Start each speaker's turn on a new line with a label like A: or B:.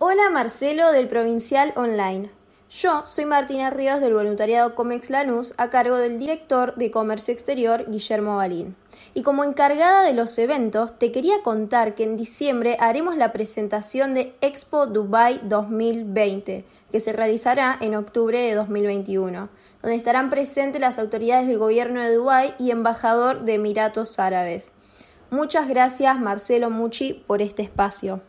A: Hola Marcelo del Provincial Online. Yo soy Martina Ríos del voluntariado Comex Lanús a cargo del director de Comercio Exterior Guillermo Balín. Y como encargada de los eventos, te quería contar que en diciembre haremos la presentación de Expo Dubai 2020, que se realizará en octubre de 2021, donde estarán presentes las autoridades del gobierno de Dubai y embajador de Emiratos Árabes. Muchas gracias Marcelo Mucci por este espacio.